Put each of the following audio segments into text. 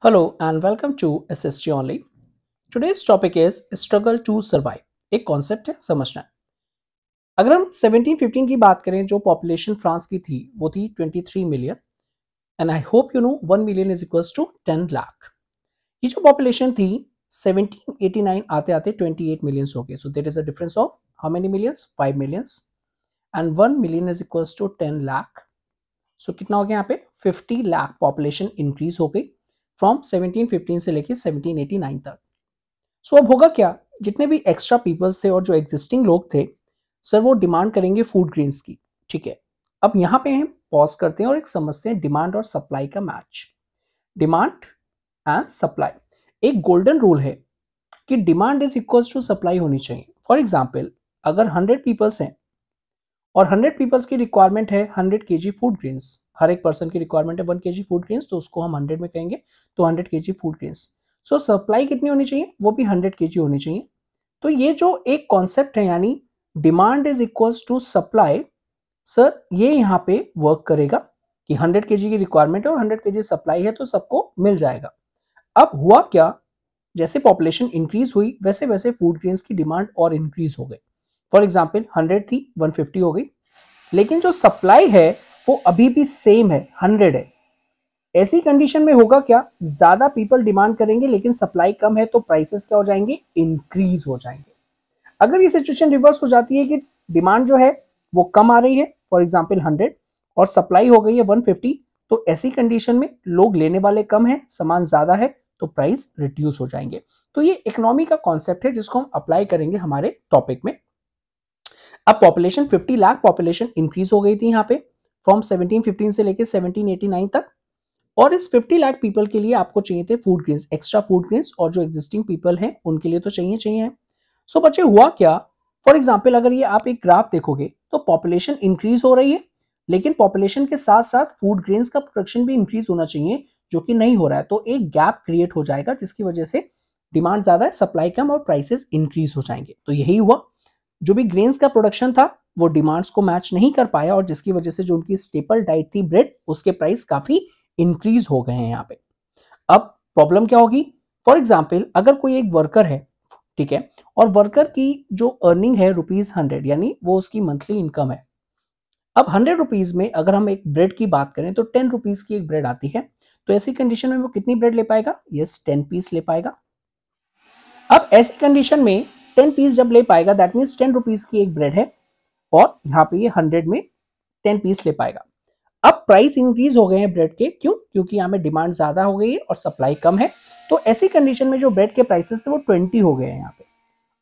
Hello and welcome to SSG Only. Today's topic is struggle to survive. एक concept है समझना है अगर हम 1715 की बात करें जो पॉपुलेशन फ्रांस की थी वो थी 23 million and I hope you know 1 million is equals to 10 lakh ये जो पॉपुलेशन थी 1789 आते आते 28 मिलियंस हो गए so that is a difference of how many millions 5 millions and 1 million is equals to 10 lakh so कितना हो गया यहाँ पे 50 लाख पॉपुलेशन इंक्रीज हो गई फ्रॉम 1715 से लेके 1789 तक सो so, अब होगा क्या जितने भी एक्स्ट्रा पीपल्स थे और जो एग्जिस्टिंग लोग थे सर वो डिमांड करेंगे फूड ग्रीन्स की ठीक है अब यहाँ पे हम पॉज करते हैं और एक समझते हैं डिमांड और सप्लाई का मैच डिमांड एंड सप्लाई एक गोल्डन रूल है कि demand is equal to supply होनी चाहिए फॉर एग्जाम्पल अगर हंड्रेड पीपल्स हैं और हंड्रेड पीपल्स की रिक्वायरमेंट है hundred K G food Green's हर एक पर्सन की रिक्वायरमेंट है वन के फूड ग्रेन्स तो उसको हम हंड्रेड में कहेंगे तो हंड्रेड के फूड ग्रेन्स सो सप्लाई कितनी होनी चाहिए वो भी हंड्रेड के होनी चाहिए तो ये जो एक कॉन्सेप्ट है यानी demand is equals to supply sir ये यहाँ पे वर्क करेगा कि 100 के की रिक्वायरमेंट है और 100 के सप्लाई है तो सबको मिल जाएगा अब हुआ क्या जैसे पॉपुलेशन इंक्रीज हुई वैसे वैसे फूड ग्रेन्स की डिमांड और इंक्रीज हो गई फॉर एग्जाम्पल 100 थी 150 हो गई लेकिन जो सप्लाई है वो अभी भी सेम है हंड्रेड है ऐसी कंडीशन में होगा क्या ज्यादा पीपल डिमांड करेंगे लेकिन सप्लाई कम है तो प्राइसेस क्या हो जाएंगे इंक्रीज हो जाएंगे अगर ये सिचुएशन रिवर्स हो जाती है कि डिमांड जो है वो कम आ रही है फॉर एग्जाम्पल हंड्रेड और सप्लाई हो गई है वन फिफ्टी तो ऐसी कंडीशन में लोग लेने वाले कम है सामान ज्यादा है तो प्राइस रिड्यूस हो जाएंगे तो ये इकोनॉमी का कॉन्सेप्ट है जिसको हम अप्लाई करेंगे हमारे टॉपिक में अब पॉपुलेशन 50 लाख पॉपुलेशन इंक्रीज हो गई थी यहाँ पे फ्रॉम 1715 से लेकर 1789 तक और इस 50 लाख पीपल के लिए आपको चाहिए थे food grains extra food grains और जो एग्जिस्टिंग पीपल हैं उनके लिए तो चाहिए चाहिए सो so, बच्चे हुआ क्या फॉर एग्जाम्पल अगर ये आप एक ग्राफ देखोगे तो पॉपुलेशन इंक्रीज हो रही है लेकिन पॉपुलेशन के साथ साथ फूड ग्रेन्स का प्रोडक्शन भी इंक्रीज होना चाहिए जो कि नहीं हो रहा है तो एक गैप क्रिएट हो जाएगा जिसकी वजह से डिमांड ज्यादा है सप्लाई कम और प्राइसेस इंक्रीज हो जाएंगे तो यही हुआ जो भी ग्रेन्स का प्रोडक्शन था वो डिमांड्स को मैच नहीं कर पाया और जिसकी वजह से जो उनकी स्टेपल डाइट थी ब्रेड उसके प्राइस काफ़ी इंक्रीज हो गए हैं यहाँ पे अब प्रॉब्लम क्या होगी फॉर एग्जाम्पल अगर कोई एक वर्कर है ठीक है और वर्कर की जो अर्निंग है रुपीज हंड्रेड यानी वो उसकी मंथली इनकम है अब हंड्रेड रुपीज में अगर हम एक ब्रेड की बात करें तो टेन रुपीज की एक ब्रेड आती है तो ऐसी कंडीशन में वो कितनी ब्रेड ले पाएगा यस टेन पीस ले पाएगा अब ऐसी कंडीशन में टेन पीस जब ले पाएगा दैट मीन्स टेन रुपीज की एक ब्रेड है और यहाँ पे ये हंड्रेड में टेन पीस ले पाएगा अब प्राइस इंक्रीज हो गए हैं ब्रेड के क्यों क्योंकि यहाँ पे डिमांड ज्यादा हो गई है और सप्लाई कम है तो ऐसी कंडीशन में जो ब्रेड के प्राइसेस थे वो ट्वेंटी हो गए हैं यहाँ पे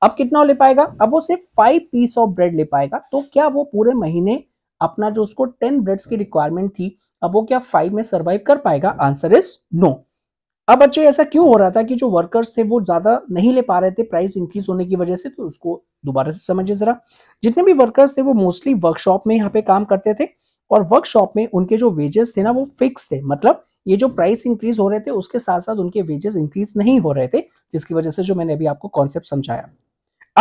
अब कितना ले पाएगा अब वो सिर्फ फाइव पीस ऑफ ब्रेड ले पाएगा तो क्या वो पूरे महीने अपना जो उसको टेन ब्रेड्स की रिक्वायरमेंट थी अब वो क्या फाइव में सर्वाइव कर पाएगा आंसर इज नो अब बच्चे ऐसा क्यों हो रहा था कि जो वर्कर्स थे वो ज्यादा नहीं ले पा रहे थे प्राइस इंक्रीज होने की वजह से तो उसको दोबारा से समझिए जरा जितने भी वर्कर्स थे वो मोस्टली वर्कशॉप में यहाँ पे काम करते थे और वर्कशॉप में उनके जो वेजेस थे ना वो फिक्स थे मतलब ये जो प्राइस इंक्रीज हो रहे थे उसके साथ साथ उनके वेजेस इंक्रीज नहीं हो रहे थे जिसकी वजह से जो मैंने अभी आपको कॉन्सेप्ट समझाया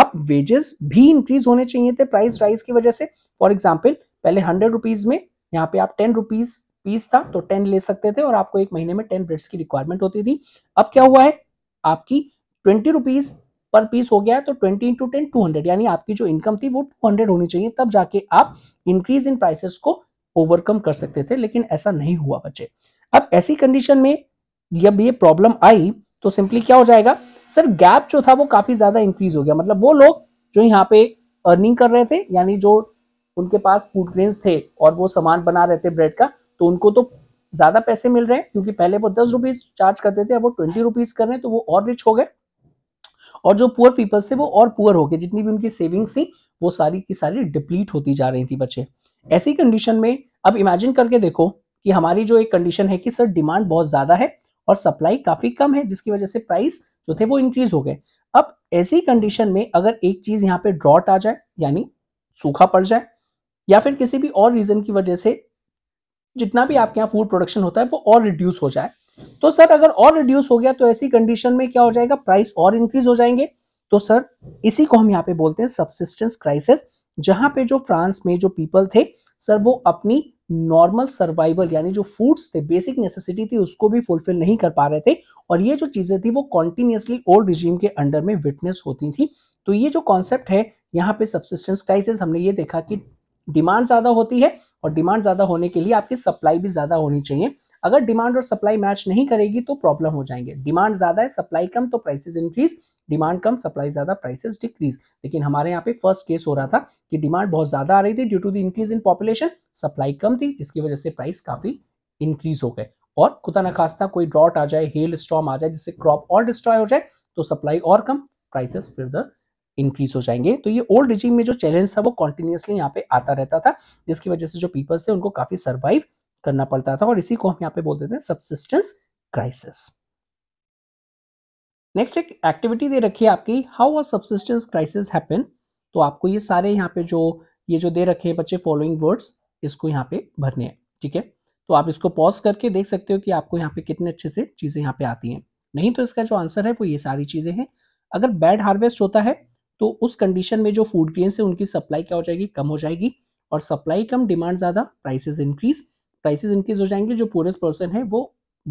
अब वेजेस भी इंक्रीज होने चाहिए थे प्राइस राइज की वजह से फॉर एग्जाम्पल पहले हंड्रेड रुपीज में यहाँ पे आप टेन रुपीज पीस था तो टेन ले सकते थे और आपको एक महीने में टेन ब्रेड्स की रिक्वायरमेंट होती थी अब क्या हुआ है आपकी ट्वेंटी रुपीज पर पीस हो गया तो twenty into ten two hundred यानी आपकी जो इनकम थी वो टू हंड्रेड होनी चाहिए तब जाके आप इंक्रीज इन प्राइसेस को ओवरकम कर सकते थे लेकिन ऐसा नहीं हुआ बच्चे अब ऐसी कंडीशन में जब ये प्रॉब्लम आई तो सिंपली क्या हो जाएगा सर गैप जो था वो काफी ज्यादा इंक्रीज हो गया मतलब वो लोग जो यहाँ पे अर्निंग कर रहे थे यानी जो उनके पास फूड ग्रेन्स थे और वो सामान बना रहे थे ब्रेड का तो उनको तो ज़्यादा पैसे मिल रहे हैं क्योंकि पहले वो दस रुपीज़ चार्ज करते थे अब वो ट्वेंटी रुपीज़ कर रहे हैं तो वो और रिच हो गए और जो पुअर पीपल्स थे वो और पुअर हो गए जितनी भी उनकी सेविंग्स थी वो सारी की सारी डिप्लीट होती जा रही थी बच्चे ऐसी कंडीशन में अब इमेजिन करके देखो कि हमारी जो एक कंडीशन है कि सर डिमांड बहुत ज़्यादा है और सप्लाई काफ़ी कम है जिसकी वजह से प्राइस जो थे वो इंक्रीज हो गए अब ऐसी कंडीशन में अगर एक चीज़ यहाँ पे ड्रॉट आ जाए यानी सूखा पड़ जाए या फिर किसी भी और रीज़न की वजह से जितना भी आपके यहाँ फूड प्रोडक्शन होता है वो और रिड्यूस हो जाए तो सर अगर और रिड्यूस हो गया तो ऐसी कंडीशन में क्या हो जाएगा प्राइस और इंक्रीज हो जाएंगे तो सर इसी को हम यहाँ पे बोलते हैं सब्सिस्टेंस क्राइसिस जहां पे जो फ्रांस में जो पीपल थे सर वो अपनी नॉर्मल सर्वाइवल यानी जो फूड्स थे बेसिक नेसेसिटी थी उसको भी फुलफिल नहीं कर पा रहे थे और ये जो चीज़ें थी वो कॉन्टिन्यूसली ओल्ड रिजीम के अंडर में विटनेस होती थी तो ये जो कॉन्सेप्ट है यहाँ पे सबसिस्टेंस क्राइसिस हमने ये देखा कि डिमांड ज़्यादा होती है और डिमांड ज़्यादा होने के लिए आपकी सप्लाई भी ज़्यादा होनी चाहिए अगर डिमांड और सप्लाई मैच नहीं करेगी तो प्रॉब्लम हो जाएंगे डिमांड ज़्यादा है सप्लाई कम तो प्राइसेस इंक्रीज डिमांड कम सप्लाई ज़्यादा प्राइसेस डिक्रीज लेकिन हमारे यहाँ पे फर्स्ट केस हो रहा था कि डिमांड बहुत ज़्यादा आ रही थी due to the increase in population supply कम थी जिसकी वजह से प्राइस काफ़ी इंक्रीज हो गए और खुदा न खास्ता कोई ड्रॉट आ जाए हेल स्टॉम आ जाए जिससे क्रॉप और डिस्ट्रॉय हो जाए तो सप्लाई और कम प्राइसेस फिर द इंक्रीज हो जाएंगे तो ये ओल्ड रिजीम में जो चैलेंज था वो कॉन्टिन्यूसली यहाँ पे आता रहता था जिसकी वजह से जो पीपल्स थे उनको काफी सर्वाइव करना पड़ता था और इसी को हम यहाँ पे बोल देते हैं सबसिस्टेंस क्राइसिस नेक्स्ट एक एक्टिविटी दे रखी है आपकी how are subsistence crisis happen तो आपको ये सारे यहाँ पे जो ये जो दे रखे हैं बच्चे फॉलोइंग वर्ड्स इसको यहाँ पे भरने हैं ठीक है तो आप इसको पॉज करके देख सकते हो कि आपको यहाँ पे कितने अच्छे से चीज़ें यहाँ पे आती हैं नहीं तो इसका जो आंसर है वो ये सारी चीज़ें हैं अगर बैड हार्वेस्ट होता है तो उस कंडीशन में जो फूड ग्रेन है उनकी सप्लाई क्या हो जाएगी कम हो जाएगी और सप्लाई कम डिमांड ज़्यादा प्राइसेस इंक्रीज प्राइसेस इंक्रीज हो जाएंगे जो पोरेस्ट पर्सन है वो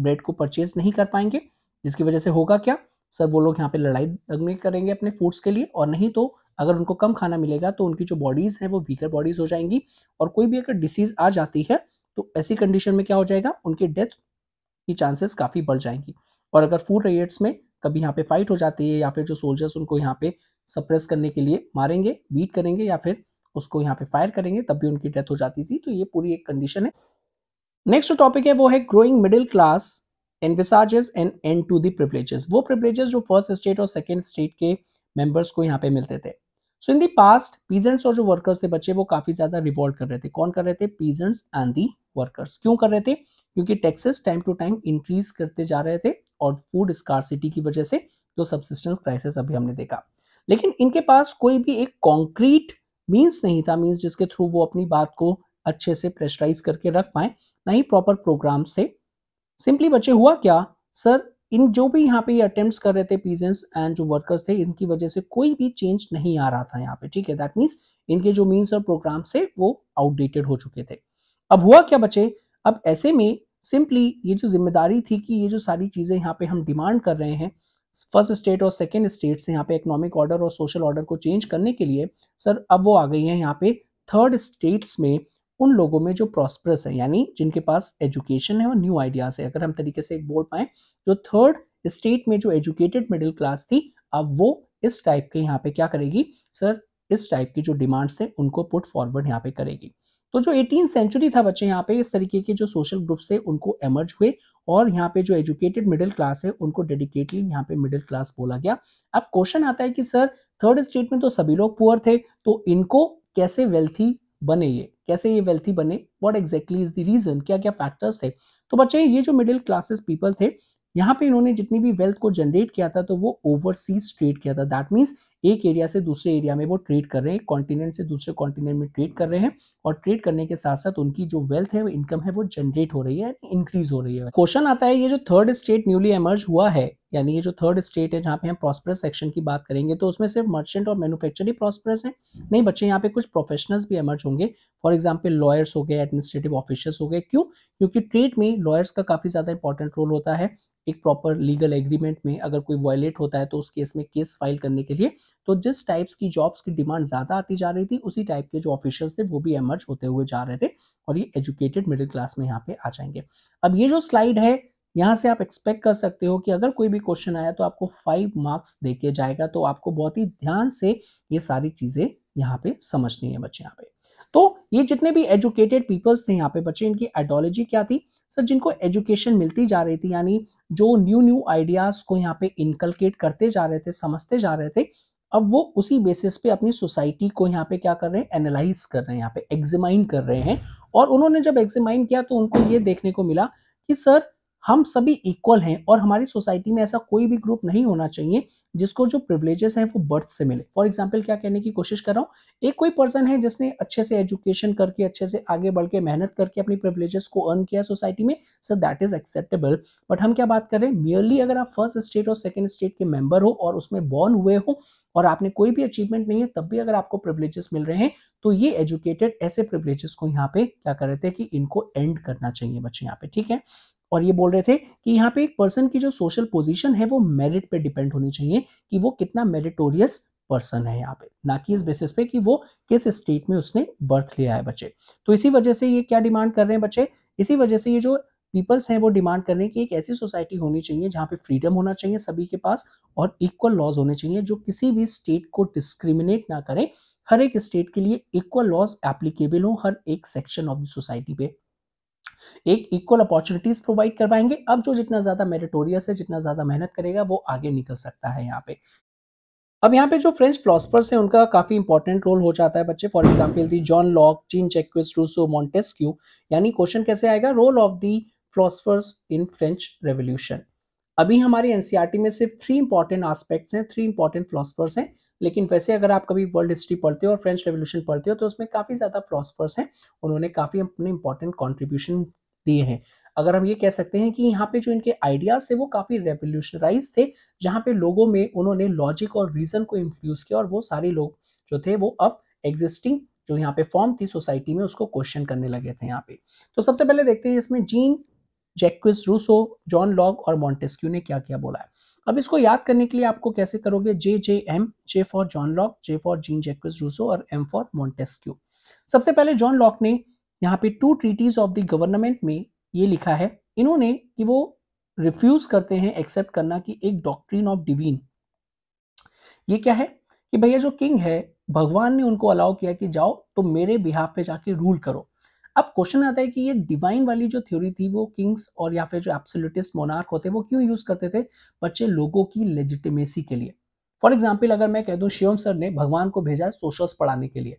ब्रेड को परचेज नहीं कर पाएंगे जिसकी वजह से होगा क्या सर वो लोग यहाँ पे लड़ाई दंगे करेंगे अपने फूड्स के लिए और नहीं तो अगर उनको कम खाना मिलेगा तो उनकी जो बॉडीज़ हैं वो वीकर बॉडीज़ हो जाएंगी और कोई भी अगर डिसीज़ आ जाती है तो ऐसी कंडीशन में क्या हो जाएगा उनकी डेथ की चांसेस काफ़ी बढ़ जाएंगी और अगर फूड रेट्स में कभी यहाँ पे फाइट हो जाती है या फिर जो सोल्जर्स उनको यहाँ पे सप्रेस करने के लिए मारेंगे बीट करेंगे या फिर उसको यहाँ पे फायर करेंगे तब भी उनकी डेथ हो जाती थी तो ये पूरी एक कंडीशन है नेक्स्ट जो टॉपिक है वो है growing middle class envisages and and to the privileges वो प्रिवलेजेस जो फर्स्ट स्टेट और सेकेंड स्टेट के मेंबर्स को यहाँ पे मिलते थे सो इन दी पास्ट पीजेंट्स और जो वर्कर्स थे बच्चे वो काफी ज्यादा रिवॉल्ट कर रहे थे कौन कर रहे थे पीजेंट्स एंड दी वर्कर्स क्यों कर रहे थे क्योंकि taxes time to time increase करते जा रहे थे और फूड स्कारसिटी की वजह से जो सबसिस्टेंस क्राइसिस अभी हमने देखा लेकिन इनके पास कोई भी एक कॉन्क्रीट मीन्स नहीं था मीन्स जिसके थ्रू वो अपनी बात को अच्छे से प्रेशराइज करके रख पाए ना ही प्रॉपर प्रोग्राम्स थे सिंपली बच्चे हुआ क्या सर इन जो भी यहाँ पे अटेम्प्ट कर रहे थे पीजेंट्स एंड जो वर्कर्स थे इनकी वजह से कोई भी चेंज नहीं आ रहा था यहाँ पे ठीक है दैट मीन्स इनके जो मीन्स और प्रोग्राम्स थे वो आउटडेटेड हो चुके थे अब हुआ क्या बच्चे अब ऐसे में सिंपली ये जो जिम्मेदारी थी कि ये जो सारी चीज़ें यहाँ पे हम डिमांड कर रहे हैं फर्स्ट स्टेट और सेकेंड स्टेट से यहाँ पे इकोनॉमिक ऑर्डर और सोशल ऑर्डर को चेंज करने के लिए सर अब वो आ गई है यहाँ पे थर्ड स्टेट्स में उन लोगों में जो प्रॉस्परस है यानी जिनके पास एजुकेशन है और न्यू आइडियाज़ है अगर हम तरीके से एक बोल पाए जो थर्ड स्टेट में जो एजुकेटेड मिडिल क्लास थी अब वो इस टाइप के यहाँ पे क्या करेगी सर इस टाइप की जो डिमांड्स थे उनको पुट फॉरवर्ड यहाँ पे करेगी तो जो एटीन सेंचुरी था बच्चे यहाँ पे इस तरीके के जो सोशल ग्रुप थे उनको एमर्ज हुए और यहाँ पे जो एजुकेटेड मिडिल क्लास है उनको डेडिकेटली यहाँ पे मिडिल क्लास बोला गया अब क्वेश्चन आता है कि सर थर्ड स्टेट में तो सभी लोग पुअर थे तो इनको कैसे वेल्थी बने ये कैसे ये वेल्थी बने what exactly is the reason क्या क्या फैक्टर्स थे तो बच्चे ये जो मिडिल क्लासेस पीपल थे यहाँ पे इन्होंने जितनी भी वेल्थ को जनरेट किया था तो वो ओवरसीज ट्रेड किया था दैट मीन्स एक एरिया से दूसरे एरिया में वो ट्रेड कर रहे हैं कॉन्टिनेंट से दूसरे कॉन्टिनेंट में ट्रेड कर रहे हैं और ट्रेड करने के साथ साथ उनकी जो वेल्थ है इनकम है वो जनरेट हो रही है इंक्रीज हो रही है क्वेश्चन आता है ये जो थर्ड स्टेट न्यूली एमर्ज हुआ है यानी ये जो थर्ड स्टेट है जहाँ पे हम प्रॉस्परस सेक्शन की बात करेंगे तो उसमें सिर्फ मर्चेंट और मैन्युफैक्चर ही प्रॉस्परस है नहीं बच्चे यहाँ पे कुछ प्रोफेशनल्स भी एमर्ज होंगे फॉर एग्जाम्पल लॉयर्स हो गए एडमिनिस्ट्रेटिव ऑफिसर्स हो गए क्यों क्योंकि ट्रेड में लॉयर्स का काफ़ी ज़्यादा इंपॉर्टेंट रोल होता है एक प्रॉपर लीगल एग्रीमेंट में अगर कोई वायलेट होता है तो उस केस में केस फाइल करने के लिए तो जिस टाइप्स की जॉब्स की डिमांड ज़्यादा आती जा रही थी उसी टाइप के जो ऑफिशियल्स थे वो भी एमर्ज होते हुए जा रहे थे और ये एजुकेटेड मिडिल क्लास में यहाँ पे आ जाएंगे अब ये जो स्लाइड है यहाँ से आप एक्सपेक्ट कर सकते हो कि अगर कोई भी क्वेश्चन आया तो आपको फाइव मार्क्स दे के जाएगा तो आपको बहुत ही ध्यान से ये सारी चीज़ें यहाँ पे समझनी है बच्चे यहाँ पे तो ये जितने भी एजुकेटेड पीपल्स थे यहाँ पे बच्चे इनकी आइडियोलॉजी क्या थी सर जिनको एजुकेशन मिलती जा रही थी यानी जो न्यू न्यू आइडियाज़ को यहाँ पे इनकलकेट करते जा रहे थे समझते जा रहे थे अब वो उसी बेसिस पे अपनी सोसाइटी को यहाँ पे क्या कर रहे हैं एनालाइज कर रहे हैं यहाँ पे एग्जामाइन कर रहे हैं और उन्होंने जब एग्जामाइन किया तो उनको ये देखने को मिला कि सर हम सभी इक्वल हैं और हमारी सोसाइटी में ऐसा कोई भी ग्रुप नहीं होना चाहिए जिसको जो प्रिवलेजेस हैं वो बर्थ से मिले फॉर एग्जाम्पल क्या कहने की कोशिश कर रहा हूँ एक कोई पर्सन है जिसने अच्छे से एजुकेशन करके अच्छे से आगे बढ़ के मेहनत करके अपनी प्रिवलेजेस को अर्न किया सोसाइटी में so that is acceptable but हम क्या बात कर रहे हैं मियरली अगर आप फर्स्ट स्टेट और सेकेंड स्टेट के मेंबर हो और उसमें बॉर्न हुए हो और आपने कोई भी अचीवमेंट नहीं है तब भी अगर आपको प्रिवलेजेस मिल रहे हैं तो ये एजुकेटेड ऐसे प्रिवलेजेस को यहाँ पे क्या कर रहे थे कि इनको एंड करना चाहिए बच्चे यहाँ पे ठीक है और ये बोल रहे थे कि यहाँ पे एक पर्सन की जो सोशल पोजीशन है वो मेरिट पे डिपेंड होनी चाहिए कि वो कितना मेरिटोरियस पर्सन है यहाँ पे ना कि इस बेसिस पे कि वो किस स्टेट में उसने बर्थ लिया है बच्चे तो इसी वजह से ये क्या डिमांड कर रहे हैं बच्चे इसी वजह से ये जो पीपल्स हैं वो डिमांड कर रहे हैं कि एक ऐसी सोसाइटी होनी चाहिए जहाँ पे फ्रीडम होना चाहिए सभी के पास और इक्वल लॉज होने चाहिए जो किसी भी स्टेट को डिस्क्रिमिनेट ना करें हर एक स्टेट के लिए इक्वल लॉज एप्लीकेबल हो हर एक सेक्शन ऑफ द सोसाइटी पे एक इक्वल अपॉर्चुनिटीज प्रोवाइड करवाएंगे अब जो जितना ज़्यादा मेरिटोरियस है जितना ज़्यादा मेहनत करेगा वो आगे निकल सकता है यहाँ पे अब यहाँ पे जो फ्रेंच फिलोसफर्स हैं उनका काफ़ी इंपॉर्टेंट रोल हो जाता है बच्चे for example the John Locke Jean Jacques Rousseau Montesquieu यानी क्वेश्चन कैसे आएगा role of the philosophers in French revolution अभी हमारे एनसीईआरटी e में सिर्फ थ्री इंपॉर्टेंट आस्पेक्ट्स हैं थ्री इंपॉर्टेंट फिलोसफर्स हैं लेकिन वैसे अगर आप कभी वर्ल्ड हिस्ट्री पढ़ते हो और फ्रेंच रेवोल्यूशन पढ़ते हो तो उसमें काफ़ी ज़्यादा फिलोसफर्स हैं उन्होंने काफ़ी अपने इंपॉर्टेंट कॉन्ट्रीब्यूशन दिए हैं अगर हम ये कह सकते हैं कि यहाँ पे जो इनके आइडियाज थे वो काफ़ी रेवोल्यूशनराइज थे जहाँ पे लोगों में उन्होंने लॉजिक और रीज़न को इन्फ्यूज़ किया और वो सारे लोग जो थे वो अब एग्जिस्टिंग जो यहाँ पे फॉर्म थी सोसाइटी में उसको क्वेश्चन करने लगे थे यहाँ पे तो सबसे पहले देखते हैं इसमें Jean Jacques Rousseau John Locke और मॉन्टेस्क्यू ने क्या क्या बोला है अब इसको याद करने के लिए आपको कैसे करोगे J J M J for John Locke J for Jean Jacques Rousseau और एम फॉर मॉन्टेस्क्यू सबसे पहले जॉन लॉक ने यहाँ पे two treatises of the government में ये लिखा है इन्होंने कि वो रिफ्यूज करते हैं एक्सेप्ट करना कि एक डॉक्ट्रीन ऑफ डिवीन ये क्या है कि भैया जो किंग है भगवान ने उनको अलाउ किया कि जाओ तो मेरे बिहाफ पे जाके रूल करो अब क्वेश्चन आता है कि ये डिवाइन वाली जो थ्योरी थी वो किंग्स और या फिर जो एब्सोल्यूटिस्ट मोनार्क होते वो क्यों यूज करते थे बच्चे लोगों की लेजिटिमेसी के लिए फॉर एग्जाम्पल अगर मैं कह दूं शिवम सर ने भगवान को भेजा है सोशल्स पढ़ाने के लिए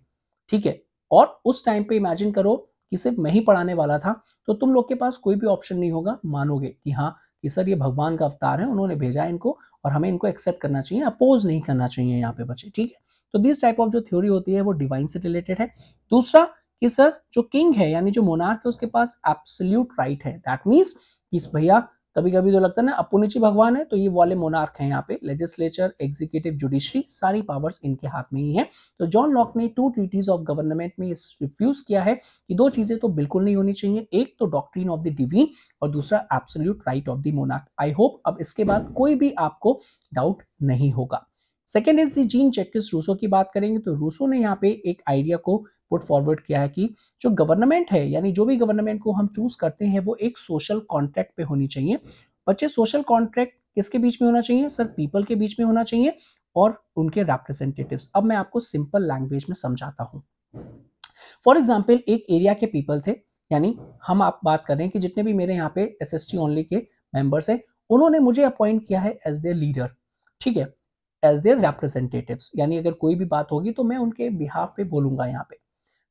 ठीक है और उस टाइम पे इमेजिन करो कि सिर्फ मैं ही पढ़ाने वाला था तो तुम लोग के पास कोई भी ऑप्शन नहीं होगा मानोगे कि हाँ कि सर ये भगवान का अवतार है उन्होंने भेजा है इनको और हमें इनको एक्सेप्ट करना चाहिए अपोज नहीं करना चाहिए यहाँ पे बच्चे ठीक है तो दिस टाइप ऑफ जो थ्योरी होती है वो डिवाइन से रिलेटेड है दूसरा कि सर जो किंग है यानी जो मोनार्क है उसके पास एप्सल्यूट राइट है दैट मीन्स कि भैया कभी कभी तो लगता है ना अपुनिची भगवान है तो ये वाले मोनार्क हैं यहाँ पे लेजिस्लेचर एग्जीक्यूटिव जुडिशरी सारी पावर्स इनके हाथ में ही हैं तो जॉन लॉक ने टू ट्रीटीज ऑफ गवर्नमेंट में रिफ्यूज किया है कि दो चीजें तो बिल्कुल नहीं होनी चाहिए एक तो डॉक्ट्रीन ऑफ द डिवीन और दूसरा absolute right of the monarch I hope अब इसके बाद कोई भी आपको डाउट नहीं होगा second is the Jean Jacques Rousseau की बात करेंगे तो रूसो ने यहाँ पे एक आइडिया को पुट फॉरवर्ड किया है कि जो गवर्नमेंट है यानी जो भी गवर्नमेंट को हम चूज करते हैं वो एक सोशल कॉन्ट्रैक्ट पे होनी चाहिए बच्चे सोशल कॉन्ट्रैक्ट किसके बीच में होना चाहिए सर पीपल के बीच में होना चाहिए और उनके रेप्रेजेंटेटिव अब मैं आपको सिंपल लैंग्वेज में समझाता हूँ फॉर एग्जाम्पल एक एरिया के पीपल थे यानी हम आप बात कर रहे हैं कि जितने भी मेरे यहाँ पे एस एस टी ओनली के मेंबर्स हैं उन्होंने मुझे अपॉइंट किया है एज देयर लीडर ठीक है एज देयर रिप्रेजेंटेटिव्स यानी अगर कोई भी बात होगी तो मैं उनके बिहाफ पे बोलूंगा यहाँ पे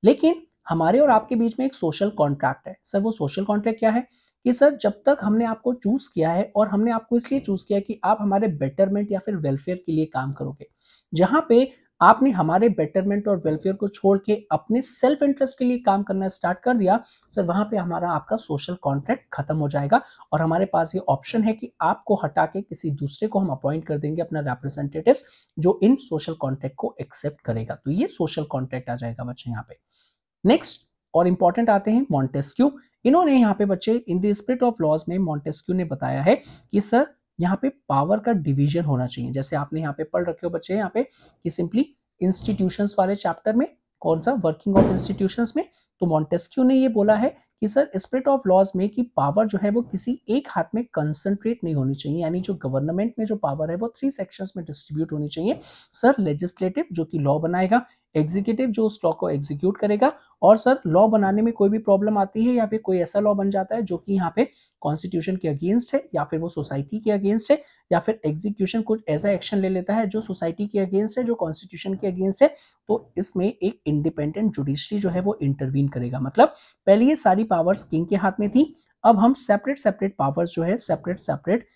लेकिन हमारे और आपके बीच में एक सोशल कॉन्ट्रैक्ट है सर वो सोशल कॉन्ट्रैक्ट क्या है कि सर जब तक हमने आपको चूज किया है और हमने आपको इसलिए चूज किया कि आप हमारे बेटरमेंट या फिर वेलफेयर के लिए काम करोगे जहां पे आपने हमारे बेटरमेंट और वेलफेयर को छोड़ के अपने सेल्फ इंटरेस्ट के लिए काम करना स्टार्ट कर दिया सर वहां पे हमारा आपका सोशल कॉन्ट्रैक्ट खत्म हो जाएगा और हमारे पास ये ऑप्शन है कि आपको हटा के किसी दूसरे को हम अपॉइंट कर देंगे अपना रिप्रेजेंटेटिव जो इन सोशल कॉन्ट्रैक्ट को एक्सेप्ट करेगा तो ये सोशल कॉन्ट्रैक्ट आ जाएगा बच्चे यहाँ पे नेक्स्ट और इंपॉर्टेंट आते हैं मॉन्टेस्क्यू इन्होंने यहाँ पे बच्चे in the spirit of laws में मॉन्टेस्क्यू ने बताया है कि सर यहाँ पे पावर का डिवीजन होना चाहिए जैसे आपने यहाँ पे पढ़ रखे हो बच्चे यहाँ पे कि सिंपली इंस्टीट्यूशंस वाले चैप्टर में कौन सा वर्किंग ऑफ इंस्टीट्यूशंस में तो मॉन्टेस्क्यू ने ये बोला है कि सर स्प्रिट ऑफ लॉज में कि पावर जो है वो किसी एक हाथ में कंसंट्रेट नहीं होनी चाहिए यानी जो गवर्नमेंट में जो पावर है वो थ्री सेक्शंस में डिस्ट्रीब्यूट होनी चाहिए सर लेजिस्लेटिव जो कि लॉ बनाएगा एग्जीक्यूटिव जो उस लॉ को एग्जीक्यूट करेगा और सर लॉ बनाने में कोई भी प्रॉब्लम आती है या फिर कोई ऐसा लॉ बन जाता है जो कि यहाँ पे कॉन्स्टिट्यूशन के अगेंस्ट है या फिर वो सोसाइटी के अगेंस्ट है या फिर एग्जीक्यूशन कुछ ऐसा एक्शन ले लेता है जो सोसाइटी के अगेंस्ट है जो कॉन्स्टिट्यूशन के अगेंस्ट है तो इसमें एक इंडिपेंडेंट जुडिशरी जो है वो इंटरवीन करेगा मतलब पहले ये सारी पावर्स किंग के हाथ में थी अब हम सेपरेट सेपरेट पावर्स जो है सेपरेट सेपरेट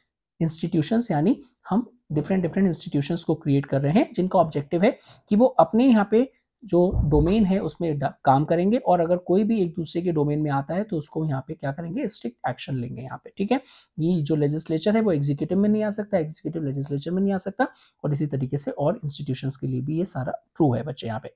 इंस्टीट्यूशन यानी हम डिफरेंट डिफरेंट इंस्टीट्यूशन को क्रिएट कर रहे हैं जिनका ऑब्जेक्टिव है कि वो अपने यहाँ पे जो डोमेन है उसमें काम करेंगे और अगर कोई भी एक दूसरे के डोमेन में आता है तो उसको यहाँ पे क्या करेंगे स्ट्रिक्ट एक्शन लेंगे यहाँ पे ठीक है ये जो लेजिस्लेचर है वो एग्जीक्यूटिव में नहीं आ सकता एग्जीक्यूटिव लेजिस्लेचर में नहीं आ सकता और इसी तरीके से और इंस्टीट्यूशन के लिए भी ये सारा ट्रू है बच्चे यहाँ पे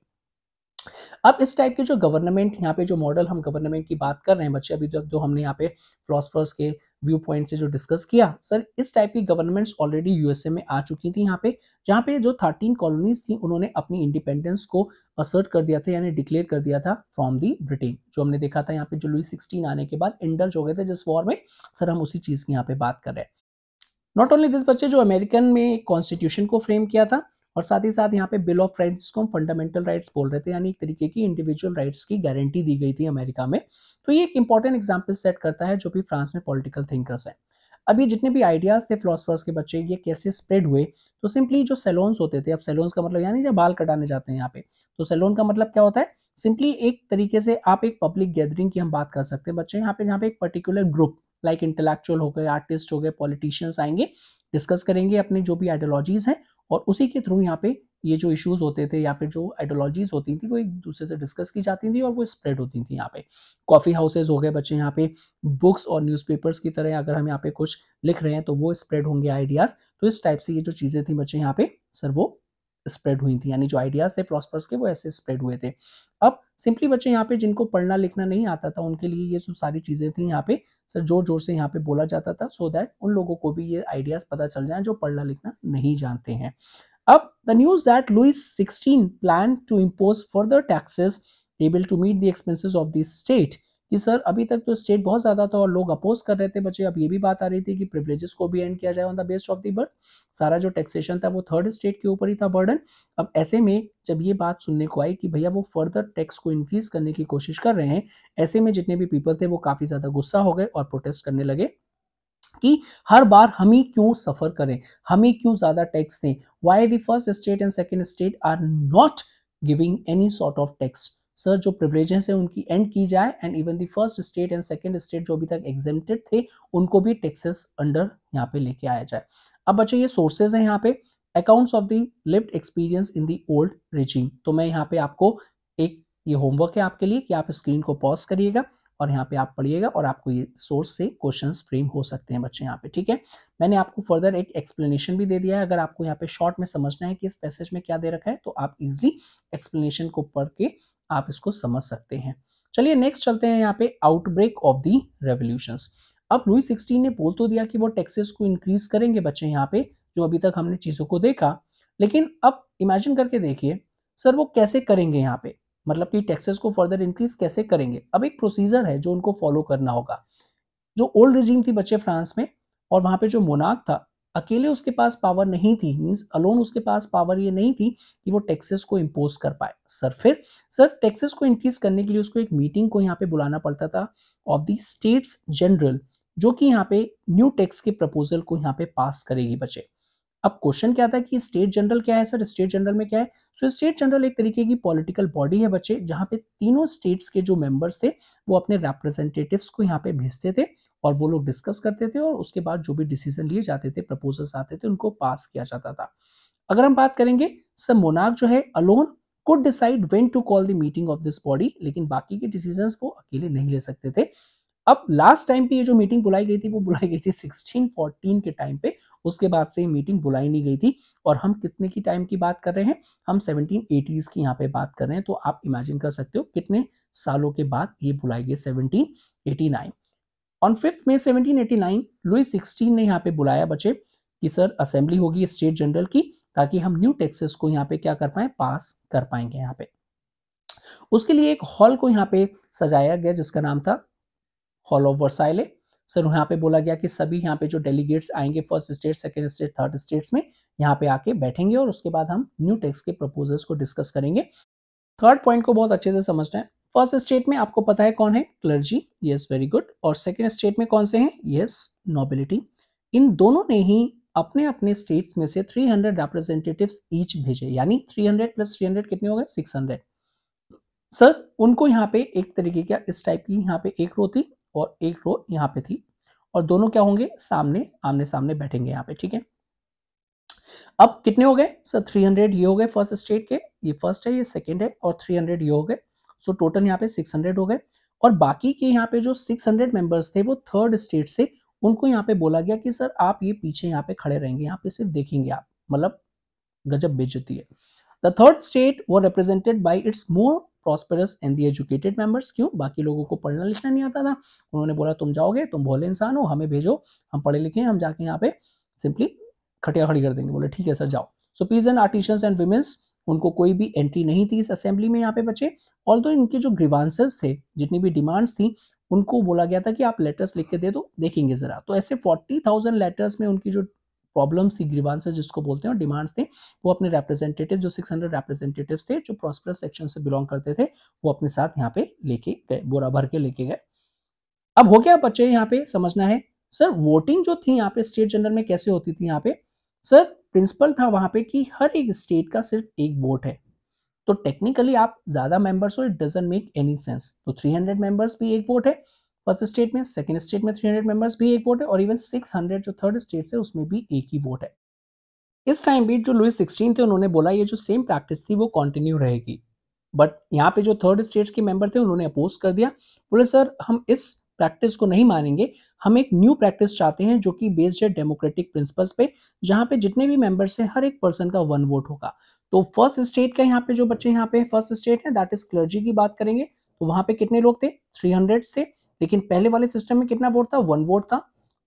अब इस टाइप के जो गवर्नमेंट यहाँ पे जो मॉडल हम गवर्नमेंट की बात कर रहे हैं बच्चे अभी तक तो, जो हमने यहाँ पे फिलोसफर्स के व्यू पॉइंट से जो डिस्कस किया सर इस टाइप की गवर्नमेंट्स ऑलरेडी यूएसए में आ चुकी थी यहाँ पे जहाँ पे जो थर्टीन कॉलोनीज थी उन्होंने अपनी इंडिपेंडेंस को असर्ट कर दिया था यानी डिक्लेयर कर दिया था फ्रॉम दी ब्रिटेन जो हमने देखा था यहाँ पे जो लुई सिक्सटीन आने के बाद इंडल्ज हो गए थे जिस वॉर में सर हम उसी चीज़ की यहाँ पे बात कर रहे हैं नॉट ओनली दिस बच्चे जो अमेरिकन में कॉन्स्टिट्यूशन को फ्रेम किया था और साथ ही साथ यहाँ पे बिल ऑफ राइट्स को हम फंडामेंटल राइट्स बोल रहे थे यानी एक तरीके की इंडिविजुअल राइट्स की गारंटी दी गई थी अमेरिका में तो ये एक इंपॉर्टेंट एग्जाम्पल सेट करता है जो भी फ्रांस में पॉलिटिकल थिंकर्स हैं अभी जितने भी आइडियाज़ थे फिलोसफर्स के बच्चे ये कैसे स्प्रेड हुए तो सिंपली जो सेलोन्स होते थे अब सेलोन्स का मतलब यानी जब बाल कटाने जाते हैं यहाँ पे तो सेलोन का मतलब क्या होता है सिंपली एक तरीके से आप एक पब्लिक गैदरिंग की हम बात कर सकते हैं बच्चे यहाँ पे यहाँ पे एक पर्टिकुलर ग्रुप लाइक इंटेलेक्चुअल हो गए आर्टिस्ट हो गए पॉलिटिशियंस आएंगे डिस्कस करेंगे अपने जो भी आइडियोलॉजीज़ हैं और उसी के थ्रू यहाँ पे ये जो इश्यूज होते थे या फिर जो आइडियोलॉजीज होती थी वो एक दूसरे से डिस्कस की जाती थी और वो स्प्रेड होती थी यहाँ पे कॉफ़ी हाउसेज हो गए बच्चे यहाँ पे बुक्स और न्यूज़पेपर्स की तरह अगर हम यहाँ पे कुछ लिख रहे हैं तो वो स्प्रेड होंगे आइडियाज़ तो इस टाइप से ये जो चीज़ें थी बच्चे यहाँ पे सर वो स्प्रेड हुई थी यानी जो आइडियाज थे प्रॉस्पर्स के वो ऐसे स्प्रेड हुए थे अब सिंपली बच्चे यहाँ पे जिनको पढ़ना लिखना नहीं आता था उनके लिए ये जो सारी चीज़ें थी यहाँ पे सर जोर जोर से यहाँ पे बोला जाता था सो so दैट उन लोगों को भी ये आइडियाज पता चल जाए जो पढ़ना लिखना नहीं जानते हैं अब the news that Louis sixteen plan to impose further taxes able to meet the expenses of the state कि सर अभी तक तो स्टेट बहुत ज़्यादा था और लोग अपोज कर रहे थे बच्चे अब ये भी बात आ रही थी कि प्रिवलेजेस को भी एंड किया जाए on the best of the birth सारा जो टैक्सेशन था वो थर्ड स्टेट के ऊपर ही था बर्डन अब ऐसे में जब ये बात सुनने को आई कि भैया वो फर्दर टैक्स को इंक्रीज करने की कोशिश कर रहे हैं ऐसे में जितने भी पीपल थे वो काफ़ी ज़्यादा गुस्सा हो गए और प्रोटेस्ट करने लगे कि हर बार हम ही क्यों सफ़र करें हम ही क्यों ज़्यादा टैक्स दें why the first state and second state are not giving any sort of tax sir जो प्रिवलेजेस हैं उनकी एंड की जाए and even the first state and second state जो अभी तक एग्जेम्प्टेड थे उनको भी टैक्सेस अंडर यहाँ पे लेके आया जाए अब बच्चे ये सोर्सेज हैं यहाँ पे accounts of the lived experience in the old regime तो मैं यहाँ पे आपको एक ये होमवर्क है आपके लिए कि आप स्क्रीन को पॉज करिएगा और यहाँ पे आप पढ़िएगा और आपको ये सोर्स से क्वेश्चन फ्रेम हो सकते हैं बच्चे यहाँ पे ठीक है मैंने आपको फर्दर एक एक्सप्लेनेशन भी दे दिया है अगर आपको यहाँ पे शॉर्ट में समझना है कि इस पैसेज में क्या दे रखा है तो आप इजिली एक्सप्लेनेशन को पढ़ के आप इसको समझ सकते हैं चलिए नेक्स्ट चलते हैं यहाँ पे आउटब्रेक ऑफ दी रेवोल्यूशन अब लुई सिक्सटीन ने बोल तो दिया कि वो टैक्सेस को इंक्रीज करेंगे बच्चे यहाँ पे जो अभी तक हमने चीज़ों को देखा लेकिन अब इमेजिन करके देखिए सर वो कैसे करेंगे यहाँ पे मतलब कि टैक्सेस को फर्दर इंक्रीज कैसे करेंगे अब एक प्रोसीजर है जो उनको फॉलो करना होगा जो ओल्ड रिजीम थी बच्चे फ्रांस में और वहाँ पे जो मोनाक था अकेले उसके पास पावर नहीं थी मीन्स अलोन उसके पास पावर ये नहीं थी कि वो टैक्सेस को इम्पोज कर पाए सर फिर सर टैक्सेस को इंक्रीज करने के लिए उसको एक मीटिंग को यहाँ पे बुलाना पड़ता था ऑफ द स्टेट्स जनरल जो कि यहाँ पे न्यू टैक्स के प्रपोजल को यहाँ पे पास करेगी बचे अब क्वेश्चन क्या था कि स्टेट जनरल क्या है सर स्टेट जनरल में क्या है सो स्टेट जनरल एक तरीके की पॉलिटिकल बॉडी है बच्चे जहाँ पे तीनों स्टेट्स के जो मेंबर्स थे वो अपने रिप्रेजेंटेटिव्स को यहाँ पे भेजते थे और वो लोग डिस्कस करते थे और उसके बाद जो भी डिसीजन लिए जाते थे प्रपोजल्स आते थे उनको पास किया जाता था अगर हम बात करेंगे सर मोनाक जो है alone could decide when to call the meeting of this body लेकिन बाकी के डिसीजन वो अकेले नहीं ले सकते थे अब लास्ट टाइम पे ये जो मीटिंग बुलाई गई थी वो बुलाई गई थी 1614 के टाइम पे उसके बाद से ये मीटिंग बुलाई नहीं गई थी और हम कितने की टाइम की बात कर रहे हैं हम 1780s की यहाँ पे बात कर रहे हैं तो आप इमेजिन कर सकते हो कितने सालों के बाद ये बुलाई गई 1789 on fifth May seventeen eighty nine Louis sixteen ने यहाँ पे बुलाया बच्चे कि सर असेंबली होगी स्टेट जनरल की ताकि हम न्यू टैक्सेस को यहाँ पे क्या कर पाए पास कर पाएंगे यहाँ पे उसके लिए एक हॉल को यहाँ पे सजाया गया जिसका नाम था हॉल ऑफ वर्साइले सर यहाँ पे बोला गया कि सभी यहाँ पे जो डेलीगेट्स आएंगे first state second state third states में यहाँ पे आके बैठेंगे और उसके बाद हम न्यू टैक्स के प्रपोजल्स को डिस्कस करेंगे थर्ड पॉइंट को बहुत अच्छे से समझना है फर्स्ट स्टेट में आपको पता है कौन है क्लर्जी यस वेरी गुड और सेकेंड स्टेट में कौन से हैं यस नोबिलिटी इन दोनों ने ही अपने अपने स्टेट्स में से 300 हंड्रेड रिप्रेजेंटेटिव्स ईच भेजे यानी 300 प्लस 300 कितने हो गए 600 सर उनको यहाँ पे एक तरीके का इस टाइप की यहाँ पे एक रो थी और एक रो यहाँ पे थी और दोनों क्या होंगे सामने आमने सामने बैठेंगे यहाँ पे ठीक है अब कितने हो गए सर 300 ये हो गए फर्स्ट स्टेट के ये फर्स्ट है ये सेकेंड है और 300 ये हो गए सो टोटल यहाँ पे 600 हो गए और बाकी के यहाँ पे जो 600 मेंबर्स थे वो थर्ड स्टेट से उनको यहाँ पे बोला गया कि सर आप ये पीछे यहाँ पे खड़े रहेंगे यहाँ पे सिर्फ देखेंगे आप मतलब गजब बेचती है द थर्ड स्टेट वो represented by its more prosperous and the educated members क्यों बाकी लोगों को पढ़ना लिखना नहीं आता था उन्होंने बोला तुम जाओगे तुम भोले इंसान हो हमें भेजो हम पढ़े लिखे हैं हम जाके यहाँ पे सिंपली खटिया खड़ी कर देंगे बोले ठीक है सर जाओ सो पीज एंड आर्टिशंस एंड वुमेन्स उनको कोई भी एंट्री नहीं थी इस असेंबली में यहाँ पे बच्चे ऑल तो इनके जो ग्रीवांसेस थे जितनी भी डिमांड्स थी उनको बोला गया था कि आप लेटर्स लिख के दे दो देखेंगे ज़रा तो ऐसे फोर्टी थाउजेंड लेटर्स में उनकी जो प्रॉब्लम्स थी ग्रीवांसेस जिसको बोलते हैं डिमांड्स थे वो अपने रिप्रेजेंटेटिव जो हंड्रेड रिप्रेजेंटेटिव थे जो प्रॉस्परस सेक्शन से बिलोंग करते थे वो अपने साथ यहाँ पे लेके गए बोरा भर के लेके गए अब हो गया बच्चे यहाँ पे समझना है सर वोटिंग जो थी यहाँ पे स्टेट जनरल में कैसे होती थी यहाँ पे सर प्रिंसिपल था वहां पे कि हर एक स्टेट का सिर्फ एक वोट है तो टेक्निकली आप ज़्यादा मेंबर्स हो it doesn't make any sense तो 300 मेंबर्स भी एक वोट है फर्स्ट स्टेट में सेकेंड स्टेट में 300 मेंबर्स भी एक वोट है और इवन 600 जो थर्ड स्टेट है उसमें भी एक ही वोट है इस टाइम भी जो लुइस सिक्सटीन थे उन्होंने बोला ये जो सेम प्रैक्टिस थी वो कंटिन्यू रहेगी बट यहाँ पे जो थर्ड स्टेट के मेंबर थे उन्होंने अपोज कर दिया बोले सर हम इस प्रैक्टिस को नहीं मानेंगे हम एक न्यू प्रैक्टिस चाहते हैं जो कि बेस्ड है डेमोक्रेटिक प्रिंसिपल्स पे जहां पे जितने भी मेंबर्स हैं हर एक पर्सन का वन वोट होगा तो फर्स्ट स्टेट का यहाँ पे जो बच्चे यहाँ पे फर्स्ट स्टेट है दैट इज क्लर्जी की बात करेंगे तो वहां पे कितने लोग थे थ्री थे लेकिन पहले वाले सिस्टम में कितना वोट था वन वोट था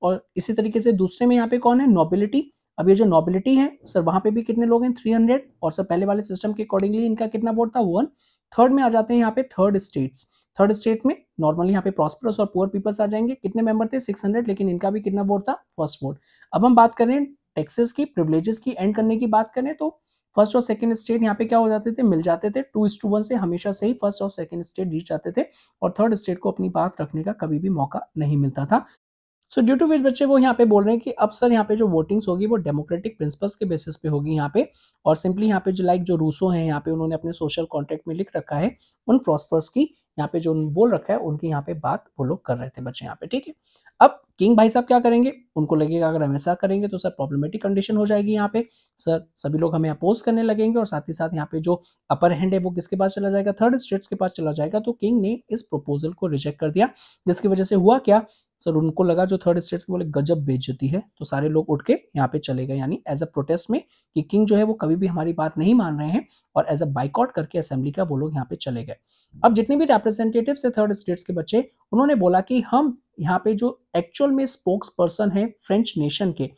और इसी तरीके से दूसरे में यहाँ पे कौन है नोबिलिटी अब ये जो नोबिलिटी है सर वहाँ पे भी कितने लोग हैं 300 और सर पहले वाले सिस्टम के अकॉर्डिंगली इनका कितना वोट था वन थर्ड में आ जाते हैं यहाँ पे थर्ड स्टेट्स थर्ड स्टेट में नॉर्मली यहाँ पे प्रॉस्परस और पुअर पीपल्स आ जाएंगे कितने मेंबर थे 600 लेकिन इनका भी कितना वोट था फर्स्ट वोट अब हम बात करें टैक्सेस की प्रिवलेजेस की एंड करने की बात करें तो फर्स्ट और सेकंड स्टेट यहाँ पे क्या हो जाते थे मिल जाते थे टू इस टू वन से हमेशा से ही फर्स्ट और सेकंड स्टेट जीत जाते थे और थर्ड स्टेट को अपनी बात रखने का कभी भी मौका नहीं मिलता था सो ड्यू टू विच बच्चे वो यहाँ पे बोल रहे हैं कि अब सर यहाँ पे जो वोटिंग्स होगी वो डेमोक्रेटिक प्रिंसिपल्स के बेसिस पे होगी यहाँ पे और सिंपली यहाँ पे जो लाइक जो रूसो हैं यहाँ पे उन्होंने अपने सोशल कॉन्ट्रैक्ट में लिख रखा है उन फ्रॉस्फर्स की यहाँ पे जो बोल रखा है उनकी यहाँ पे बात वो लोग कर रहे थे बच्चे यहाँ पे ठीक है अब किंग भाई साहब क्या करेंगे उनको लगेगा अगर हम ऐसा करेंगे तो सर प्रॉब्लमेटिक कंडीशन हो जाएगी यहाँ पे सर सभी लोग हमें अपोज करने लगेंगे और साथ ही साथ यहाँ पे जो अपर हैंड है वो किसके पास चला जाएगा थर्ड स्टेट्स के पास चला जाएगा तो किंग ने इस प्रपोजल को रिजेक्ट कर दिया जिसकी वजह से हुआ क्या सर उनको लगा जो थर्ड स्टेट्स के बोले गजब बेचती है तो सारे लोग उठ के यहाँ पे चले गए यानी एज अ प्रोटेस्ट में कि किंग जो है वो कभी भी हमारी बात नहीं मान रहे हैं और एज अ बाइकआउट करके असेंबली का वो लोग यहाँ पे चले गए अब जितने भी रिप्रेजेंटेटिव थे थर्ड स्टेट्स के बच्चे उन्होंने बोला कि हम यहाँ पे जो एक्चुअल में स्पोक्स पर्सन है फ्रेंच नेशन के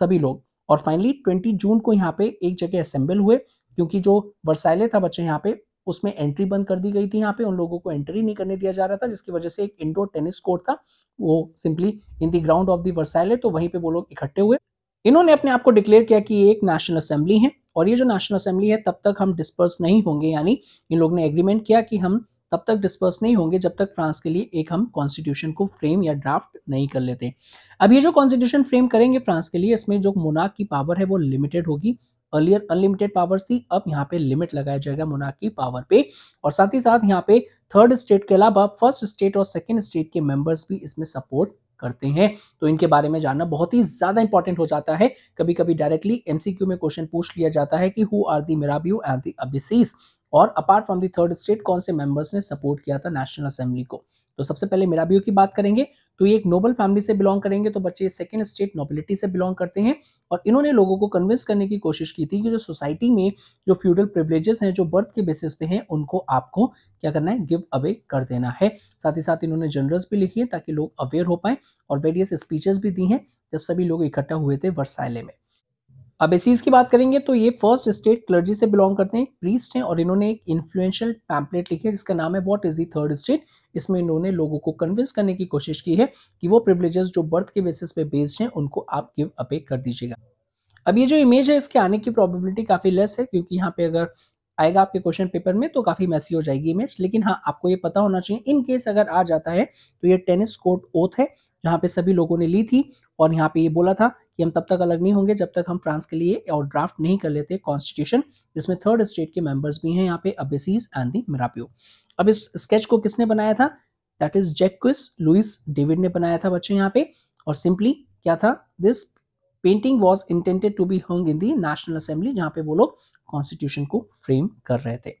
सभी लोग और फाइनली ट्वेंटी जून को यहाँ पे एक जगह असेंबल हुए क्योंकि जो वर्सायले था बच्चे यहाँ पे उसमें एंट्री बंद कर दी गई थी यहाँ पे उन लोगों को एंट्री नहीं करने दिया जा रहा था जिसकी वजह से एक इंडोर टेनिस कोर्ट था वो simply in the ground of the है तो वहीं पे वो लोग इकट्ठे हुए इन्होंने अपने आप को डिक्लेयर किया कि ये एक नेशनल असेंबली है और ये जो नेशनल असेंबली है तब तक हम डिस्पर्स नहीं होंगे यानी इन लोगों ने एग्रीमेंट किया कि हम तब तक डिस्पर्स नहीं होंगे जब तक फ्रांस के लिए एक हम कॉन्स्टिट्यूशन को फ्रेम या ड्राफ्ट नहीं कर लेते अब ये जो कॉन्स्टिट्यूशन फ्रेम करेंगे फ्रांस के लिए इसमें जो मोनाक की पावर है वो लिमिटेड होगी अर्लियर अनलिमिटेड पावर्स थी अब यहाँ पे लिमिट लगाया जाएगा मुना की पावर पे और साथ ही साथ यहाँ पे थर्ड स्टेट के अलावा फर्स्ट स्टेट और सेकेंड स्टेट के मेंबर्स भी इसमें सपोर्ट करते हैं तो इनके बारे में जानना बहुत ही ज्यादा इंपॉर्टेंट हो जाता है कभी कभी डायरेक्टली एमसीक्यू में क्वेश्चन पूछ लिया जाता है कि who are the Mirabeau and the Abbe और apart from the third state कौन से मेंबर्स ने सपोर्ट किया था नेशनल असेंबली को तो सबसे पहले मिराबियो की बात करेंगे तो ये एक नोबल फैमिली से बिलोंग करेंगे तो बच्चे सेकेंड स्टेट नोबिलिटी से बिलोंग करते हैं और इन्होंने लोगों को कन्विंस करने की कोशिश की थी कि जो सोसाइटी में जो फ्यूडल प्रिवलेजेस हैं जो बर्थ के बेसिस पे हैं उनको आपको क्या करना है गिव अवे कर देना है साथ ही साथ इन्होंने जनरल्स भी लिखी है ताकि लोग अवेयर हो पाए और वेरियस स्पीचेस भी दी हैं जब सभी लोग इकट्ठा हुए थे वर्साइले में अब एसीज की बात करेंगे तो ये फर्स्ट स्टेट क्लर्जी से बिलोंग करते हैं प्रीस्ट हैं और इन्होंने एक इन्फ्लुएंशियल पैम्पलेट लिखी है जिसका नाम है what is the third state इसमें इन्होंने लोगों को कन्विंस करने की कोशिश की है कि वो प्रिवलेजेस जो बर्थ के बेसिस पे बेस्ड हैं उनको आप गिव अपे कर दीजिएगा अब ये जो इमेज है इसके आने की प्रॉबिलिटी काफ़ी लेस है क्योंकि यहाँ पे अगर आएगा आपके क्वेश्चन पेपर में तो काफ़ी मैसी हो जाएगी इमेज लेकिन हाँ आपको ये पता होना चाहिए इन केस अगर आ जाता है तो ये टेनिस कोर्ट ओथ है जहाँ पे सभी लोगों ने ली थी और यहाँ पे ये बोला था कि हम तब तक अलग नहीं होंगे जब तक हम फ्रांस के लिए और ड्राफ्ट नहीं कर लेते कॉन्स्टिट्यूशन जिसमें थर्ड स्टेट के मेंबर्स भी हैं यहाँ पे अबेसीज एंड दी मिरापियो अब इस स्केच को किसने बनाया था that is Jacques Louis David ने बनाया था बच्चे यहाँ पे और सिंपली क्या था this painting was intended to be hung in the National Assembly जहाँ पे वो लोग कॉन्स्टिट्यूशन को फ्रेम कर रहे थे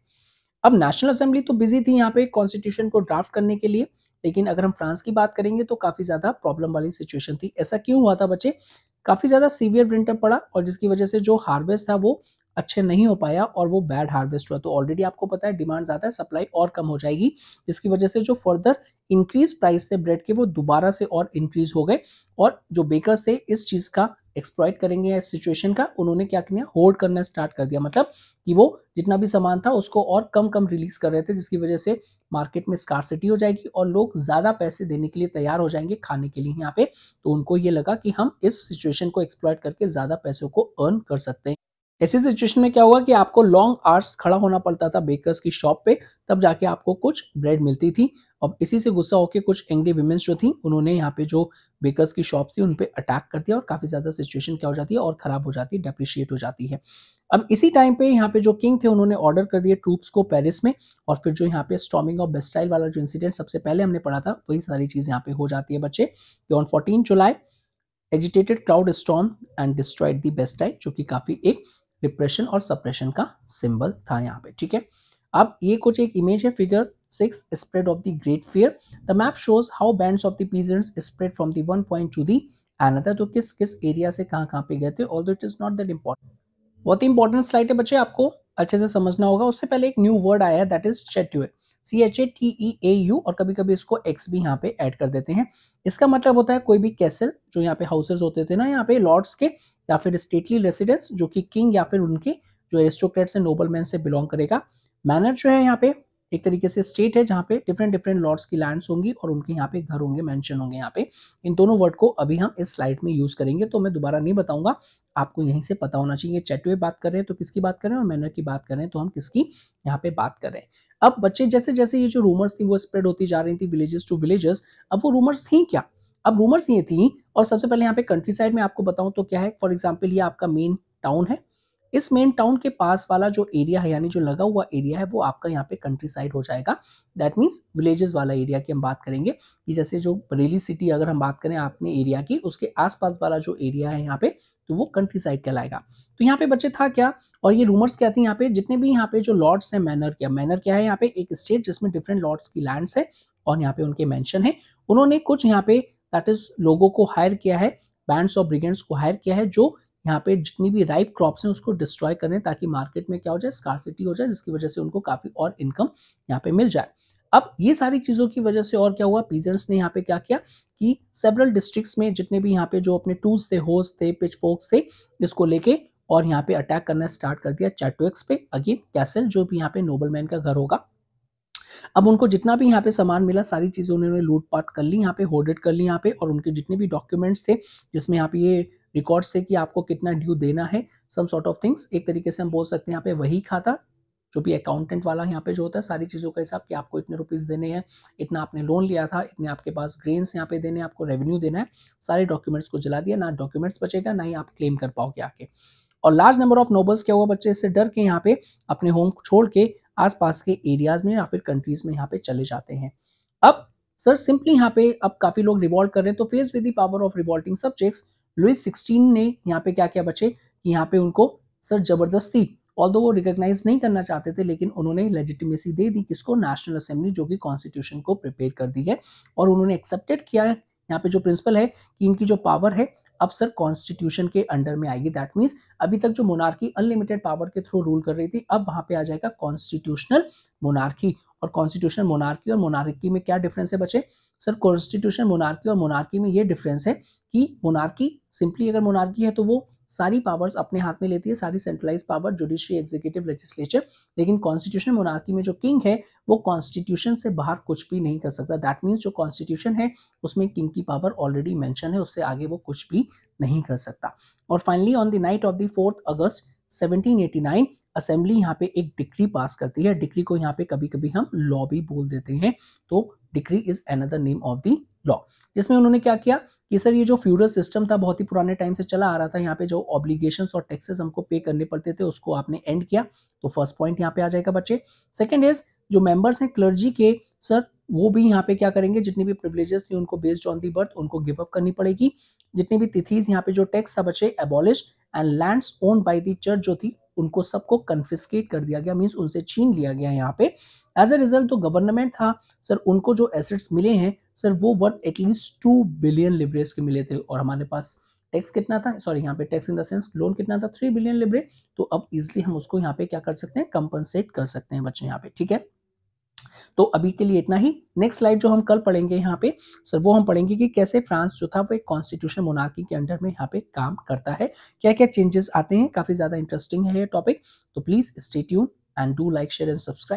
अब नेशनल असेंबली तो बिजी थी यहाँ पे कॉन्स्टिट्यूशन को ड्राफ्ट करने के लिए लेकिन अगर हम फ्रांस की बात करेंगे तो काफ़ी ज़्यादा प्रॉब्लम वाली सिचुएशन थी ऐसा क्यों हुआ था बच्चे काफ़ी ज़्यादा सीवियर विंटर पड़ा और जिसकी वजह से जो हार्वेस्ट था वो अच्छे नहीं हो पाया और वो बैड हार्वेस्ट हुआ तो ऑलरेडी आपको पता है डिमांड ज़्यादा है सप्लाई और कम हो जाएगी जिसकी वजह से जो फर्दर इंक्रीज प्राइस थे ब्रेड के वो दोबारा से और इंक्रीज हो गए और जो बेकर्स थे इस चीज़ का एक्सप्लॉयट करेंगे इस सिचुएशन का उन्होंने क्या किया होल्ड करना स्टार्ट कर दिया मतलब कि वो जितना भी सामान था उसको और कम कम रिलीज कर रहे थे जिसकी वजह से मार्केट में स्कारसिटी हो जाएगी और लोग ज़्यादा पैसे देने के लिए तैयार हो जाएंगे खाने के लिए यहाँ पे तो उनको ये लगा कि हम इस सिचुएशन को एक्सप्लॉयट करके ज़्यादा पैसों को अर्न कर सकते हैं ऐसी सिचुएशन में क्या हुआ कि आपको लॉन्ग आर्स खड़ा होना पड़ता था बेकर्स की शॉप पे तब जाके आपको कुछ ब्रेड मिलती थी अब इसी से गुस्सा होकर कुछ एंग्री वीमेंस जो थी उन्होंने यहाँ पे जो बेकर्स की शॉप थी उन पर अटैक कर दिया और काफ़ी ज़्यादा सिचुएशन क्या हो जाती है और ख़राब हो जाती है डेप्रिशिएट हो जाती है अब इसी टाइम पे यहाँ पे जो किंग थे उन्होंने ऑर्डर कर दिए ट्रूप्स को पेरिस में और फिर जो यहाँ पे स्टॉमिंग और बेस्टाइल वाला जो इंसिडेंट सबसे पहले हमने पढ़ा था वही सारी चीज़ यहाँ पे हो जाती है बच्चे कि on fourteen July agitated crowd storm and destroyed the Bastille जो कि काफ़ी एक डिप्रेशन और सप्रेशन का सिंबल था यहाँ पे ठीक है अब ये कुछ एक इमेज है figure six spread of the great fear the map shows how band of दीजेंट spread from the one point to the another तो किस किस एरिया से कहाँ कहाँ पे गए थे all it is not that important बहुत ही इंपॉर्टेंट स्लाइड है बच्चे आपको अच्छे से समझना होगा उससे पहले एक न्यू वर्ड आया है that is chateau C H A T E A U और कभी कभी इसको एक्स भी यहाँ पे ऐड कर देते हैं इसका मतलब होता है कोई भी कैसल जो यहाँ पे हाउसेज होते थे ना यहाँ पे लॉर्ड्स के या फिर स्टेटली रेसिडेंस जो कि किंग या फिर उनके जो एरिस्टोक्रेट से नोबलमैन से बिलोंग करेगा मैनर जो है यहाँ पे एक तरीके से स्टेट है जहाँ पे डिफरेंट डिफरेंट लॉर्ड्स की लैंड्स होंगी और उनके यहाँ पे घर होंगे मेंशन होंगे यहाँ पे इन दोनों वर्ड को अभी हम इस स्लाइड में यूज़ करेंगे तो मैं दोबारा नहीं बताऊंगा आपको यहीं से पता होना चाहिए चैटवे बात कर रहे हैं तो किसकी बात कर रहे हैं और मैनर की बात कर रहे हैं तो हम किसकी यहाँ पे बात कर रहे हैं अब बच्चे जैसे जैसे ये जो रूमर्स थी वो स्प्रेड होती जा रही थी विलेजेस टू विलेजेस अब वो रूमर्स थी क्या अब रूमर्स ये थी और सबसे पहले यहाँ पे कंट्री साइड में आपको बताऊँ तो क्या है फॉर एग्जाम्पल ये आपका मेन टाउन है इस मेन टाउन के पास वाला जो एरिया है यानी जो लगा हुआ एरिया है वो आपका यहाँ पे कंट्री साइड हो जाएगा दैट मीन्स विलेजेस वाला एरिया की हम बात करेंगे कि जैसे जो बरेली सिटी अगर हम बात करें आपने एरिया की उसके आसपास वाला जो एरिया है यहाँ पे तो वो कंट्री साइड कहलाएगा तो यहाँ पे बच्चे था क्या और ये रूमर्स क्या थे यहाँ पे जितने भी यहाँ पे जो लॉर्ड्स हैं मैनर क्या मैनर क्या है यहाँ पे एक स्टेट जिसमें डिफरेंट लॉर्ड्स की लैंड्स है और यहाँ पे उनके मैंशन है उन्होंने कुछ यहाँ पे दैट इज लोगों को हायर किया है बैंड्स और ब्रिगेड्स को हायर किया है जो यहाँ पे जितनी भी राइप क्रॉप्स हैं उसको डिस्ट्रॉय करें ताकि मार्केट में क्या हो जाए स्कारसिटी हो जाए जिसकी वजह से उनको काफ़ी और इनकम यहाँ पे मिल जाए अब ये सारी चीज़ों की वजह से और क्या हुआ पीजेंट्स ने यहाँ पे क्या किया कि सेवरल डिस्ट्रिक्ट्स में जितने भी यहाँ पे जो अपने टूल्स थे होस थे पिच फोक्स थे इसको लेके और यहाँ पे अटैक करना स्टार्ट कर दिया चैटोक्स पे अगेन कैसल जो भी यहाँ पे नोबल मैन का घर होगा अब उनको जितना भी यहाँ पे सामान मिला सारी चीज़ें उन्होंने लूटपाट कर ली यहाँ पे होर्डेड कर ली यहाँ पे और उनके जितने भी डॉक्यूमेंट्स थे जिसमें यहाँ पे ये रिकॉर्ड से कि आपको कितना ड्यू देना है सम सॉर्ट ऑफ थिंग्स एक तरीके से हम बोल सकते हैं यहाँ पे वही खाता जो भी अकाउंटेंट वाला यहाँ पे जो होता है सारी चीज़ों का हिसाब कि आपको इतने रुपीज़ देने हैं इतना आपने लोन लिया था इतने आपके पास ग्रेन्स यहाँ पे देने हैं आपको रेवेन्यू देना है सारे डॉक्यूमेंट्स को जला दिया ना डॉक्यूमेंट्स बचेगा ना ही आप क्लेम कर पाओगे आके और लार्ज नंबर ऑफ नोबल्स क्या हुआ बच्चे इससे डर के यहाँ पे अपने होम छोड़ के आसपास के एरियाज में या फिर कंट्रीज में यहाँ पे चले जाते हैं अब सर सिंपली यहाँ पे अब काफी लोग रिवॉल्ट कर रहे हैं तो face with the power of revolting subjects Louis sixteen ने यहाँ पे क्या किया बच्चे कि यहाँ पे उनको सर जबरदस्ती ऑल वो रिकोगनाइज नहीं करना चाहते थे लेकिन उन्होंने लेजिटिमेसी दे दी किसको नेशनल असेंबली जो कि कॉन्स्टिट्यूशन को प्रिपेयर कर दी है और उन्होंने एक्सेप्टेड किया है यहाँ पे जो प्रिंसिपल है कि इनकी जो पावर है अब सर कॉन्स्टिट्यूशन के अंडर में आएगी दैट मीन्स अभी तक जो मोनार्की अनलिमिटेड पावर के थ्रू रूल कर रही थी अब वहाँ पे आ जाएगा कॉन्स्टिट्यूशनल मोनार्की और कॉन्स्टिट्यूशनल मोनार्की और मोनार्की में क्या डिफरेंस है बच्चे सर कॉन्स्टिट्यूशन मोनार्की और मोनार्की में ये डिफरेंस है कि मोनार्की सिंपली अगर मोनार्की है तो वो सारी पावर्स अपने हाथ में लेती है सारी centralise power judiciary executive legislature लेकिन कॉन्स्टिट्यूशन मोनार्की में जो किंग है वो कॉन्स्टिट्यूशन से बाहर कुछ भी नहीं कर सकता दैट मीन्स जो कॉन्स्टिट्यूशन है उसमें किंग की पावर ऑलरेडी मैंशन है उससे आगे वो कुछ भी नहीं कर सकता और finally on the night of the fourth August 1789 assembly यहाँ पे एक डिक्री पास करती है डिक्री को यहाँ पे कभी कभी हम लॉ भी बोल देते हैं तो decree is another name of the law जिसमें उन्होंने क्या किया कि सर ये जो फ्यूडल सिस्टम था बहुत ही पुराने टाइम से चला आ रहा था यहाँ पे जो ऑब्लिगेशन और टैक्सेस हमको पे करने पड़ते थे उसको आपने एंड किया तो फर्स्ट पॉइंट यहाँ पे आ जाएगा बच्चे सेकेंड इज जो मेंबर्स हैं क्लर्जी के सर वो भी यहाँ पे क्या करेंगे जितनी भी प्रिवलेजेस थे उनको बेस्ड ऑन दी बर्थ उनको गिव अप करनी पड़ेगी जितनी भी तिथि यहाँ पे जो टैक्स था बच्चे abolish and lands own by the church जो थी उनको सबको कन्फिस्केट कर दिया गया मीन्स उनसे छीन लिया गया यहाँ पे एज ए रिजल्ट तो गवर्नमेंट था सर उनको जो एसेट्स मिले हैं सर वो worth at least two billion livres के मिले थे और हमारे पास टैक्स कितना था सॉरी यहाँ पे tax in the sense loan कितना था थ्री बिलियन लिबरे तो अब इजिली हम उसको यहाँ पे क्या कर सकते हैं कंपनसेट कर सकते हैं बच्चे यहाँ पे ठीक है तो अभी के लिए इतना ही नेक्स्ट स्लाइड जो हम कल पढ़ेंगे यहाँ पे सर वो हम पढ़ेंगे कि कैसे फ्रांस जो था वो एक कॉन्स्टिट्यूशन मोनार्की के अंडर में यहाँ पे काम करता है क्या क्या चेंजेस आते हैं काफी ज्यादा इंटरेस्टिंग है ये टॉपिक तो please stay tuned and do like share and subscribe